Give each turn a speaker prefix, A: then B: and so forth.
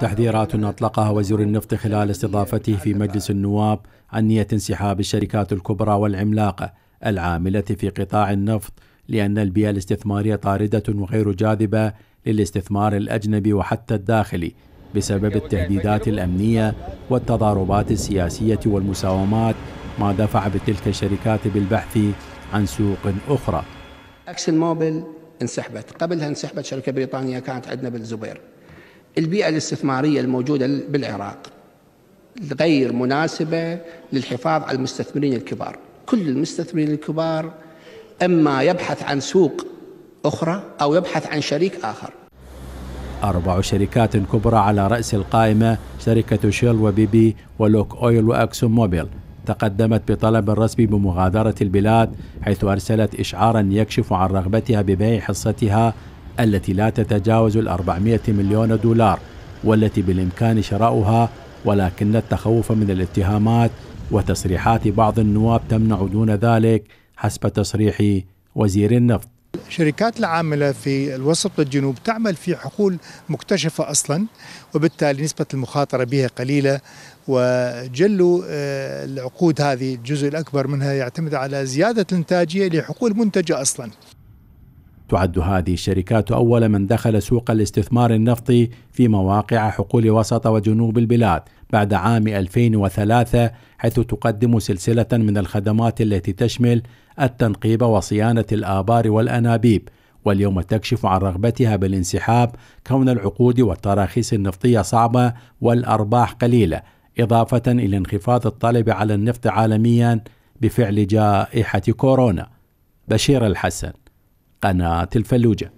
A: تحذيرات أطلقها وزير النفط خلال استضافته في مجلس النواب عن نية انسحاب الشركات الكبرى والعملاقة العاملة في قطاع النفط لأن البيئة الاستثمارية طاردة وغير جاذبة للاستثمار الأجنبي وحتى الداخلي بسبب التهديدات الأمنية والتضاربات السياسية والمساومات ما دفع بتلك الشركات بالبحث عن سوق أخرى
B: أكسن موبل انسحبت قبلها انسحبت شركة بريطانية كانت عندنا بالزبير البيئة الاستثمارية الموجودة بالعراق غير مناسبة للحفاظ على المستثمرين الكبار كل المستثمرين الكبار إما يبحث عن سوق أخرى أو يبحث عن شريك آخر
A: أربع شركات كبرى على رأس القائمة شركة شيل وبيبي ولوك أويل وأكسون موبيل تقدمت بطلب رسمي بمغادرة البلاد حيث أرسلت إشعارا يكشف عن رغبتها ببيع حصتها التي لا تتجاوز ال 400 مليون دولار والتي بالإمكان شراؤها ولكن التخوف من الاتهامات وتصريحات بعض النواب تمنع دون ذلك حسب تصريح وزير النفط
C: الشركات العاملة في الوسط والجنوب تعمل في حقول مكتشفة أصلا وبالتالي نسبة المخاطرة بها قليلة وجل آه، العقود هذه الجزء الأكبر منها يعتمد على زيادة الإنتاجية لحقول منتجة أصلا
A: تعد هذه الشركات أول من دخل سوق الاستثمار النفطي في مواقع حقول وسط وجنوب البلاد بعد عام 2003 حيث تقدم سلسلة من الخدمات التي تشمل التنقيب وصيانة الآبار والأنابيب واليوم تكشف عن رغبتها بالانسحاب كون العقود والتراخيص النفطية صعبة والأرباح قليلة إضافة إلى انخفاض الطلب على النفط عالميا بفعل جائحة كورونا بشير الحسن قناة الفلوجة